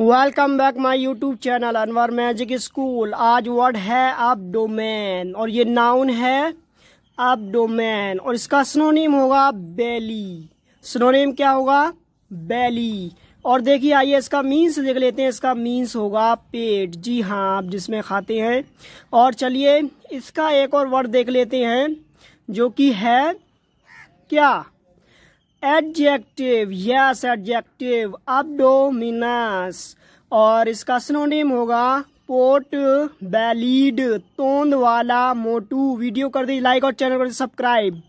welcome back my YouTube channel Anwar magic school आज word है अब डोमैन और ये नाउन है अब डोमैन और इसका स्नोनीम होगा बेली स्नोनीम क्या होगा बेली और देखिए आइए इसका मीन्स देख लेते हैं इसका मीन्स होगा पेट जी हाँ आप जिसमें खाते हैं और चलिए इसका एक और वर्ड देख लेते हैं जो कि है क्या एडजेक्टिव यस एडजेक्टिव अबडोमिनस और इसका सिनोनिम होगा पोर्ट बैलीड तोंद वाला मोटू वीडियो कर दी लाइक और चैनल कर सब्सक्राइब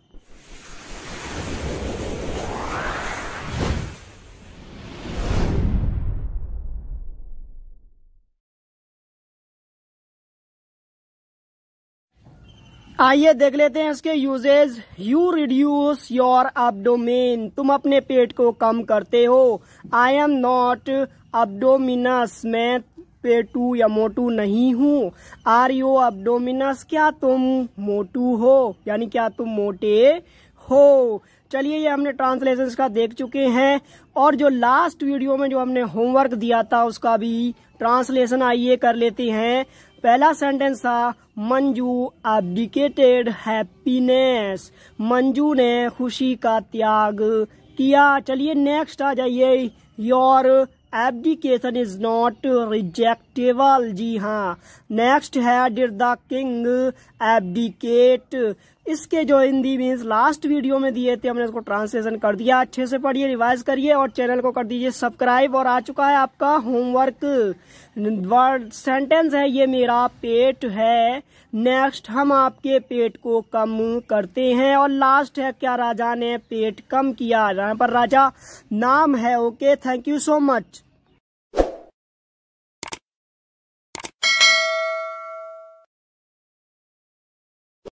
आइए देख लेते हैं इसके uses you reduce your abdomen तुम अपने पेट को कम करते हो आई एम नॉट अबडोमिनस मैं पेटू या मोटू नहीं हूँ आर यू अबडोमिनस क्या तुम मोटू हो यानी क्या तुम मोटे हो चलिए ये हमने ट्रांसलेशन का देख चुके हैं और जो लास्ट वीडियो में जो हमने होमवर्क दिया था उसका भी ट्रांसलेशन आइए कर लेते हैं पहला सेंटेंस था मंजू एब्डिकेटेड हैप्पीनेस मंजू ने खुशी का त्याग किया चलिए नेक्स्ट आ जाइए your abdication is not rejectable जी हाँ नेक्स्ट है डिड द किंग एबडिकेट इसके जो हिंदी मीन्स लास्ट वीडियो में दिए थे हमने इसको ट्रांसलेशन कर दिया अच्छे से पढ़िए रिवाइज करिए और चैनल को कर दीजिए सब्सक्राइब और आ चुका है आपका होमवर्क वर्ड सेंटेंस है ये मेरा पेट है नेक्स्ट हम आपके पेट को कम करते हैं और लास्ट है क्या राजा ने पेट कम किया यहाँ पर राजा नाम है okay thank you so much